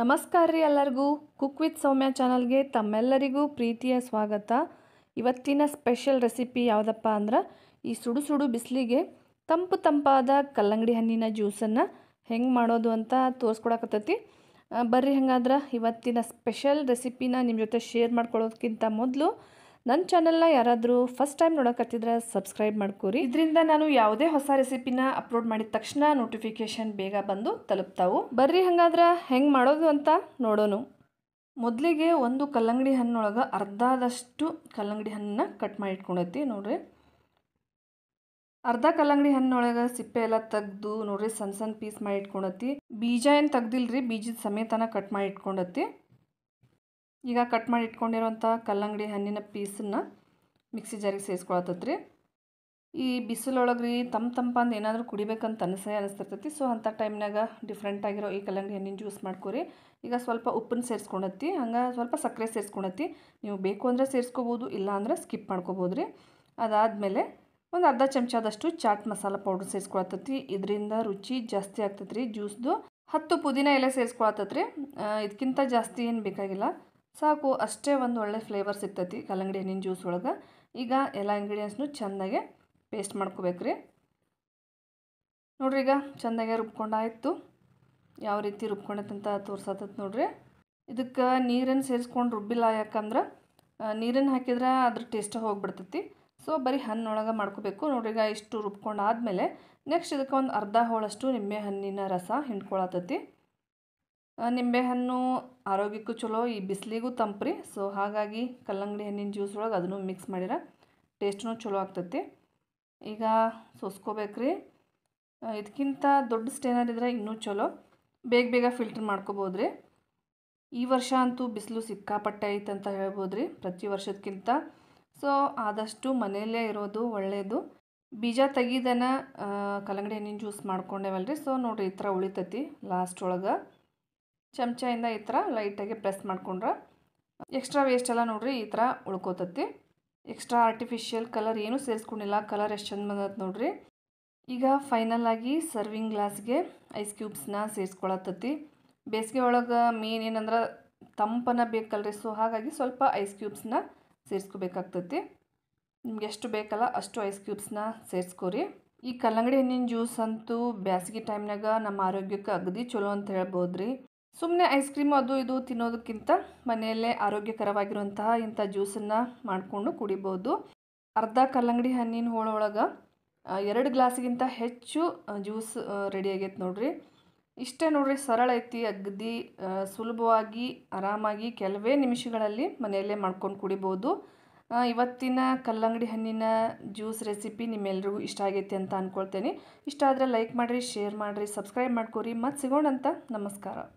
ನಮಸ್ಕಾರ ರೀ ಎಲ್ಲರಿಗೂ ಕುಕ್ ವಿತ್ ಸೌಮ್ಯ ಚಾನಲ್ಗೆ ತಮ್ಮೆಲ್ಲರಿಗೂ ಪ್ರೀತಿಯ ಸ್ವಾಗತ ಇವತ್ತಿನ ಸ್ಪೆಷಲ್ ರೆಸಿಪಿ ಯಾವುದಪ್ಪ ಅಂದ್ರೆ ಈ ಸುಡು ಸುಡು ಬಿಸಿಲಿಗೆ ತಂಪು ತಂಪಾದ ಕಲ್ಲಂಗಡಿ ಹಣ್ಣಿನ ಜ್ಯೂಸನ್ನು ಹೆಂಗೆ ಮಾಡೋದು ಅಂತ ತೋರಿಸ್ಕೊಡಕತ್ತೈತಿ ಬರ್ರಿ ಹೆಂಗಾದ್ರೆ ಇವತ್ತಿನ ಸ್ಪೆಷಲ್ ರೆಸಿಪಿನ ನಿಮ್ಮ ಜೊತೆ ಶೇರ್ ಮಾಡ್ಕೊಳ್ಳೋದಕ್ಕಿಂತ ಮೊದಲು ನನ್ನ ಚಾನಲ್ನ ಯಾರಾದರೂ ಫಸ್ಟ್ ಟೈಮ್ ನೋಡೋಕತ್ತಿದ್ರೆ ಸಬ್ಸ್ಕ್ರೈಬ್ ಮಾಡ್ಕೋರಿ ಇದರಿಂದ ನಾನು ಯಾವುದೇ ಹೊಸ ರೆಸಿಪಿನ ಅಪ್ಲೋಡ್ ಮಾಡಿದ ತಕ್ಷಣ ನೋಟಿಫಿಕೇಶನ್ ಬೇಗ ಬಂದು ತಲುಪ್ತಾವು ಬರ್ರಿ ಹಂಗಾದ್ರೆ ಹೆಂಗೆ ಮಾಡೋದು ಅಂತ ನೋಡೋಣ ಮೊದಲಿಗೆ ಒಂದು ಕಲ್ಲಂಗಡಿ ಹಣ್ಣೊಳಗೆ ಅರ್ಧದಷ್ಟು ಕಲ್ಲಂಗಡಿ ಹಣ್ಣನ್ನ ಕಟ್ ಮಾಡಿ ಇಟ್ಕೊಂಡೈತಿ ನೋಡ್ರಿ ಅರ್ಧ ಕಲ್ಲಂಗಡಿ ಹಣ್ಣೊಳಗೆ ಸಿಪ್ಪೆ ಎಲ್ಲ ತೆಗೆದು ನೋಡ್ರಿ ಸಣ್ಣ ಸಣ್ಣ ಪೀಸ್ ಮಾಡಿ ಇಟ್ಕೊಂಡತಿ ಬೀಜ ಏನು ರೀ ಬೀಜದ ಸಮೇತನ ಕಟ್ ಮಾಡಿ ಇಟ್ಕೊಂಡತಿ ಈಗ ಕಟ್ ಮಾಡಿ ಇಟ್ಕೊಂಡಿರೋಂಥ ಕಲ್ಲಂಗಡಿ ಹಣ್ಣಿನ ಪೀಸನ್ನು ಮಿಕ್ಸಿ ಜಾರಿಗೆ ಸೇರಿಸ್ಕೊಳತ್ತೈತ್ರಿ ಈ ಬಿಸಿಲೊಳಗೆ ರೀ ತಮ್ಮ ತಂಪಂದು ಏನಾದರೂ ಕುಡಿಬೇಕಂತ ಅನಿಸೇ ಅನಿಸ್ತಿರ್ತೈತಿ ಸೊ ಅಂಥ ಟೈಮ್ನಾಗ ಡಿಫ್ರೆಂಟ್ ಆಗಿರೋ ಈ ಕಲ್ಲಂಗಡಿ ಹಣ್ಣಿನ ಜ್ಯೂಸ್ ಮಾಡ್ಕೊರಿ ಈಗ ಸ್ವಲ್ಪ ಉಪ್ಪನ್ನು ಸೇರಿಸ್ಕೊಂಡತ್ತಿ ಹಂಗೆ ಸ್ವಲ್ಪ ಸಕ್ಕರೆ ಸೇರಿಸ್ಕೊಂಡತ್ತಿ ನೀವು ಬೇಕು ಅಂದರೆ ಸೇರಿಸ್ಕೋಬೋದು ಇಲ್ಲ ಅಂದರೆ ಸ್ಕಿಪ್ ಮಾಡ್ಕೋಬೋದು ರೀ ಅದಾದಮೇಲೆ ಒಂದು ಅರ್ಧ ಚಮಚದಷ್ಟು ಚಾಟ್ ಮಸಾಲ ಪೌಡ್ರ್ ಸೇರಿಸ್ಕೊಳತ್ತೈತಿ ಇದರಿಂದ ರುಚಿ ಜಾಸ್ತಿ ಆಗ್ತೈತಿ ರೀ ಜ್ಯೂಸ್ದು ಹತ್ತು ಪುದೀನ ಎಲೆ ಸೇರಿಸ್ಕೊಳತ್ತೈತಿ ರೀ ಇದಕ್ಕಿಂತ ಜಾಸ್ತಿ ಏನು ಬೇಕಾಗಿಲ್ಲ ಸಾಕು ಅಷ್ಟೇ ಒಂದು ಒಳ್ಳೆ ಫ್ಲೇವರ್ ಸಿಗ್ತೈತಿ ಕಲ್ಲಂಗಡಿ ಹಣ್ಣಿನ ಜ್ಯೂಸ್ ಒಳಗೆ ಈಗ ಎಲ್ಲ ಇಂಗ್ರೀಡಿಯೆಂಟ್ಸ್ನು ಚೆಂದಾಗೆ ಪೇಸ್ಟ್ ರೀ ನೋಡ್ರಿ ಈಗ ಚೆಂದಾಗೆ ರುಬ್ಕೊಂಡಾಯಿತು ಯಾವ ರೀತಿ ರುಬ್ಕೊಂಡೈತಂತ ತೋರ್ಸತ್ತೈತೆ ನೋಡ್ರಿ ಇದಕ್ಕೆ ನೀರನ್ನು ಸೇರಿಸ್ಕೊಂಡು ರುಬ್ಬಿಲ್ಲ ಯಾಕಂದ್ರೆ ನೀರನ್ನು ಹಾಕಿದ್ರೆ ಅದ್ರ ಟೇಸ್ಟ್ ಹೋಗಿಬಿಡ್ತೈತಿ ಸೊ ಬರೀ ಹಣ್ಣೊಳಗೆ ಮಾಡ್ಕೋಬೇಕು ನೋಡ್ರಿ ಈಗ ಇಷ್ಟು ರುಬ್ಕೊಂಡಾದಮೇಲೆ ನೆಕ್ಸ್ಟ್ ಇದಕ್ಕೆ ಒಂದು ಅರ್ಧ ಹೋಳಷ್ಟು ನಿಂಬೆ ಹಣ್ಣಿನ ರಸ ಹಿಂಡ್ಕೊಳತೈತಿ ನಿಂಬೆಹಣ್ಣು ಆರೋಗ್ಯಕ್ಕೂ ಚಲೋ ಈ ಬಿಸಿಲಿಗೂ ತಂಪ್ರಿ ಸೊ ಹಾಗಾಗಿ ಕಲ್ಲಂಗಡಿ ಹಣ್ಣಿನ ಜ್ಯೂಸ್ ಒಳಗೆ ಅದನ್ನು ಮಿಕ್ಸ್ ಮಾಡಿರ ಟೇಸ್ಟ್ನು ಚಲೋ ಆಗ್ತೈತಿ ಈಗ ಸೋಸ್ಕೋಬೇಕ್ರಿ ಇದಕ್ಕಿಂತ ದೊಡ್ಡ ಸ್ಟೇನರ್ ಇದ್ರೆ ಇನ್ನೂ ಚಲೋ ಬೇಗ ಬೇಗ ಫಿಲ್ಟರ್ ಮಾಡ್ಕೋಬೋದ್ರಿ ಈ ವರ್ಷ ಅಂತೂ ಬಿಸಿಲು ಸಿಕ್ಕಾಪಟ್ಟೆ ಅಂತ ಹೇಳ್ಬೋದ್ರಿ ಪ್ರತಿ ವರ್ಷದಕ್ಕಿಂತ ಸೊ ಆದಷ್ಟು ಮನೆಯಲ್ಲೇ ಇರೋದು ಒಳ್ಳೆಯದು ಬೀಜ ತೆಗೀದನ ಕಲ್ಲಂಗಡಿ ಹಣ್ಣಿನ ಜ್ಯೂಸ್ ಮಾಡ್ಕೊಂಡೇವಲ್ರಿ ಸೊ ನೋಡಿರಿ ಈ ಥರ ಉಳಿತೈತಿ ಲಾಸ್ಟ್ ಒಳಗೆ ಚಮಚೆಯಿಂದ ಈ ಥರ ಲೈಟಾಗಿ ಪ್ರೆಸ್ ಮಾಡಿಕೊಂಡ್ರೆ ಎಕ್ಸ್ಟ್ರಾ ವೇಸ್ಟ್ ಎಲ್ಲ ನೋಡ್ರಿ ಈ ಥರ ಉಳ್ಕೋತತಿ ಎಕ್ಸ್ಟ್ರಾ ಆರ್ಟಿಫಿಷಿಯಲ್ ಕಲರ್ ಏನೂ ಸೇರಿಸ್ಕೊಂಡಿಲ್ಲ ಕಲರ್ ಎಷ್ಟು ಚಂದ ಬಂದ ನೋಡ್ರಿ ಈಗ ಫೈನಲ್ ಆಗಿ ಸರ್ವಿಂಗ್ ಗ್ಲಾಸ್ಗೆ ಐಸ್ ಕ್ಯೂಬ್ಸ್ನ ಸೇರಿಸ್ಕೊಳತ್ತತಿ ಬೇಸಿಗೆ ಒಳಗೆ ಮೇನ್ ಏನಂದ್ರೆ ತಂಪನ ಬೇಕಲ್ರಿ ಸೊ ಹಾಗಾಗಿ ಸ್ವಲ್ಪ ಐಸ್ ಕ್ಯೂಬ್ಸ್ನ ಸೇರಿಸ್ಕೋಬೇಕಾಗ್ತತಿ ನಿಮ್ಗೆ ಎಷ್ಟು ಬೇಕಲ್ಲ ಅಷ್ಟು ಐಸ್ ಕ್ಯೂಬ್ಸ್ನ ಸೇರಿಸ್ಕೊರಿ ಈ ಕಲ್ಲಂಗಡಿ ಹಣ್ಣಿನ ಜ್ಯೂಸ್ ಅಂತೂ ಬ್ಯಾಸಿಗೆ ಟೈಮ್ನಾಗ ನಮ್ಮ ಆರೋಗ್ಯಕ್ಕೆ ಅಗದಿ ಚಲೋ ಅಂತ ಹೇಳ್ಬೋದು ರೀ ಸುಮ್ಮನೆ ಐಸ್ ಕ್ರೀಮ್ ಅದು ಇದು ತಿನ್ನೋದಕ್ಕಿಂತ ಮನೆಯಲ್ಲೇ ಆರೋಗ್ಯಕರವಾಗಿರುವಂತಹ ಇಂಥ ಜ್ಯೂಸನ್ನು ಮಾಡಿಕೊಂಡು ಕುಡಿಬೋದು ಅರ್ಧ ಕಲ್ಲಂಗಡಿ ಹಣ್ಣಿನ ಹೋಳೊಳಗೆ ಎರಡು ಗ್ಲಾಸ್ಗಿಂತ ಹೆಚ್ಚು ಜ್ಯೂಸ್ ರೆಡಿ ಆಗೈತೆ ನೋಡ್ರಿ ಇಷ್ಟೇ ನೋಡ್ರಿ ಸರಳ ಐತಿ ಅಗ್ದಿ ಸುಲಭವಾಗಿ ಆರಾಮಾಗಿ ಕೆಲವೇ ನಿಮಿಷಗಳಲ್ಲಿ ಮನೆಯಲ್ಲೇ ಮಾಡ್ಕೊಂಡು ಕುಡಿಬೋದು ಇವತ್ತಿನ ಕಲ್ಲಂಗಡಿ ಹಣ್ಣಿನ ಜ್ಯೂಸ್ ರೆಸಿಪಿ ನಿಮ್ಮೆಲ್ರಿಗೂ ಇಷ್ಟ ಆಗೈತಿ ಅಂತ ಅಂದ್ಕೊಳ್ತೇನೆ ಇಷ್ಟ ಆದರೆ ಲೈಕ್ ಮಾಡಿರಿ ಶೇರ್ ಮಾಡಿರಿ ಸಬ್ಸ್ಕ್ರೈಬ್ ಮಾಡ್ಕೊರಿ ಮತ್ತು ಸಿಗೋಣ ಅಂತ ನಮಸ್ಕಾರ